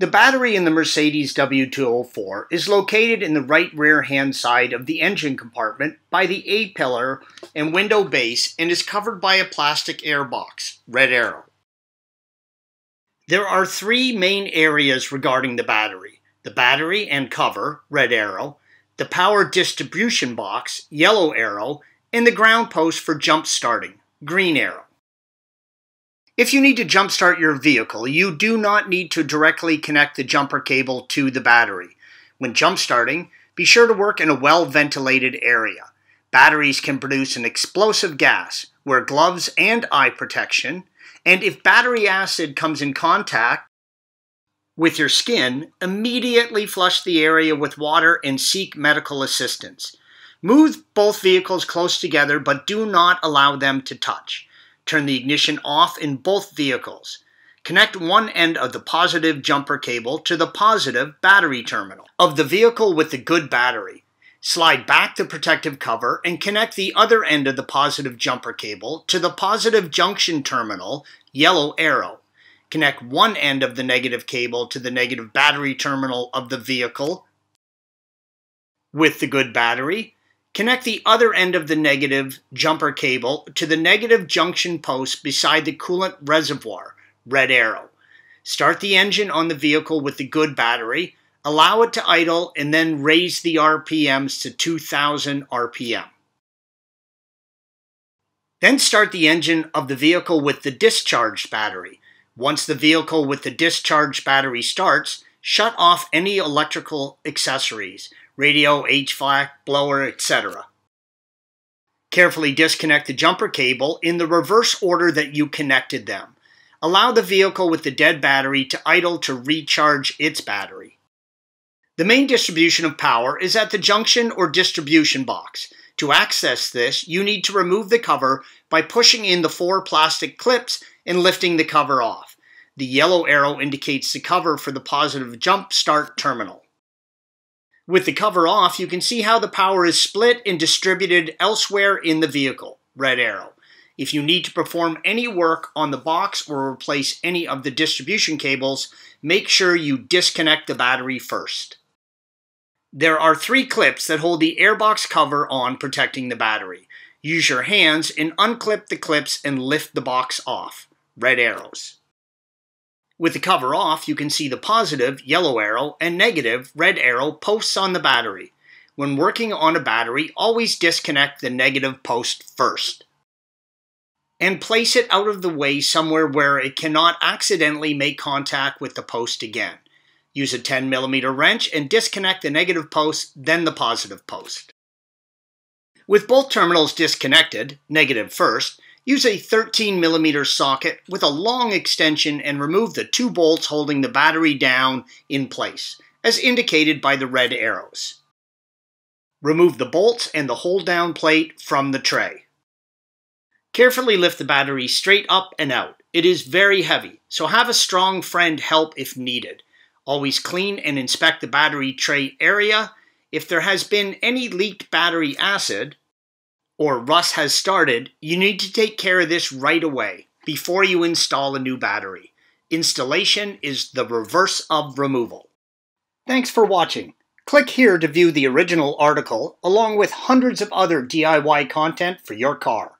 The battery in the Mercedes W204 is located in the right rear-hand side of the engine compartment by the A-pillar and window base and is covered by a plastic air box red arrow. There are three main areas regarding the battery. The battery and cover, red arrow, the power distribution box, yellow arrow, and the ground post for jump starting, green arrow. If you need to jumpstart your vehicle, you do not need to directly connect the jumper cable to the battery. When jumpstarting, be sure to work in a well-ventilated area. Batteries can produce an explosive gas. Wear gloves and eye protection. And if battery acid comes in contact with your skin, immediately flush the area with water and seek medical assistance. Move both vehicles close together, but do not allow them to touch. Turn the ignition off in both vehicles. Connect one end of the positive jumper cable to the positive battery terminal of the vehicle with the good battery. Slide back the protective cover and connect the other end of the positive jumper cable to the positive junction terminal, yellow arrow. Connect one end of the negative cable to the negative battery terminal of the vehicle with the good battery Connect the other end of the negative jumper cable to the negative junction post beside the coolant reservoir, red arrow. Start the engine on the vehicle with the good battery, allow it to idle, and then raise the RPMs to 2000 RPM. Then start the engine of the vehicle with the discharged battery. Once the vehicle with the discharged battery starts, shut off any electrical accessories radio, HVAC, blower, etc. Carefully disconnect the jumper cable in the reverse order that you connected them. Allow the vehicle with the dead battery to idle to recharge its battery. The main distribution of power is at the junction or distribution box. To access this, you need to remove the cover by pushing in the four plastic clips and lifting the cover off. The yellow arrow indicates the cover for the positive jump start terminal. With the cover off, you can see how the power is split and distributed elsewhere in the vehicle, red arrow. If you need to perform any work on the box or replace any of the distribution cables, make sure you disconnect the battery first. There are three clips that hold the airbox cover on protecting the battery. Use your hands and unclip the clips and lift the box off. Red arrows. With the cover off, you can see the positive, yellow arrow, and negative, red arrow posts on the battery. When working on a battery, always disconnect the negative post first. And place it out of the way somewhere where it cannot accidentally make contact with the post again. Use a 10 millimeter wrench and disconnect the negative post, then the positive post. With both terminals disconnected, negative first, Use a 13 millimeter socket with a long extension and remove the two bolts holding the battery down in place, as indicated by the red arrows. Remove the bolts and the hold down plate from the tray. Carefully lift the battery straight up and out. It is very heavy, so have a strong friend help if needed. Always clean and inspect the battery tray area. If there has been any leaked battery acid, or rust has started, you need to take care of this right away before you install a new battery. Installation is the reverse of removal. Thanks for watching. Click here to view the original article along with hundreds of other DIY content for your car.